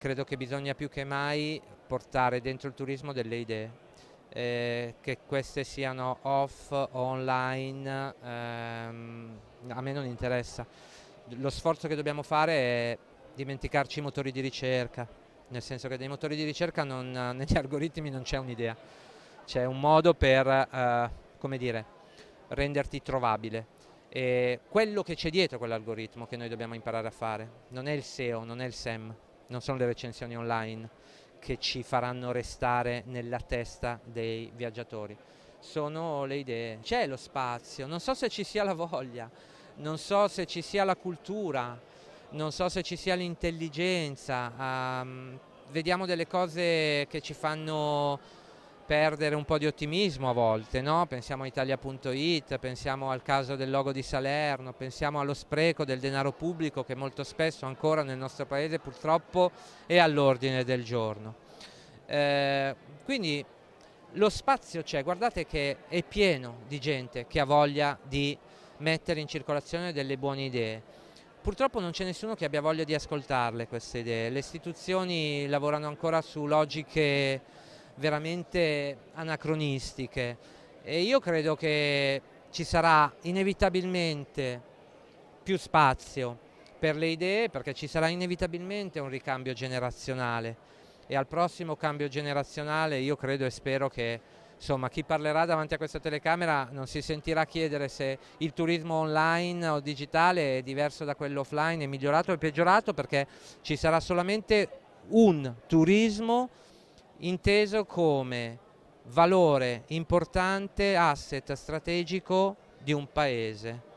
Credo che bisogna più che mai portare dentro il turismo delle idee, eh, che queste siano off, o online, ehm, a me non interessa. Lo sforzo che dobbiamo fare è dimenticarci i motori di ricerca, nel senso che dei motori di ricerca non, eh, negli algoritmi non c'è un'idea, c'è un modo per, eh, come dire, renderti trovabile. E quello che c'è dietro quell'algoritmo che noi dobbiamo imparare a fare, non è il SEO, non è il SEM non sono le recensioni online che ci faranno restare nella testa dei viaggiatori, sono le idee. C'è lo spazio, non so se ci sia la voglia, non so se ci sia la cultura, non so se ci sia l'intelligenza, um, vediamo delle cose che ci fanno perdere un po' di ottimismo a volte, no? pensiamo a Italia.it, pensiamo al caso del logo di Salerno, pensiamo allo spreco del denaro pubblico che molto spesso ancora nel nostro paese purtroppo è all'ordine del giorno. Eh, quindi lo spazio c'è, guardate che è pieno di gente che ha voglia di mettere in circolazione delle buone idee. Purtroppo non c'è nessuno che abbia voglia di ascoltarle queste idee, le istituzioni lavorano ancora su logiche veramente anacronistiche e io credo che ci sarà inevitabilmente più spazio per le idee perché ci sarà inevitabilmente un ricambio generazionale e al prossimo cambio generazionale io credo e spero che insomma, chi parlerà davanti a questa telecamera non si sentirà chiedere se il turismo online o digitale è diverso da quello offline, è migliorato o peggiorato perché ci sarà solamente un turismo inteso come valore importante, asset strategico di un paese.